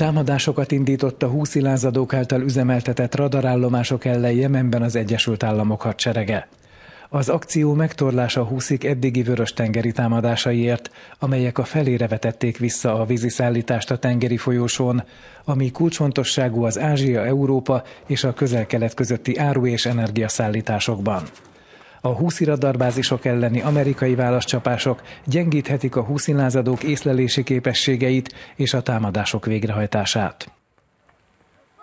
Támadásokat indított a húszi lázadók által üzemeltetett radarállomások ellen Jemenben az Egyesült Államok hadserege. Az akció megtorlása húszik eddigi vörös-tengeri támadásaiért, amelyek a felére vetették vissza a víziszállítást a tengeri folyósón, ami kulcsfontosságú az Ázsia, Európa és a közel-kelet közötti áru- és energiaszállításokban. A húszi radarbázisok elleni amerikai válaszcsapások gyengíthetik a húszilázadók észlelési képességeit és a támadások végrehajtását.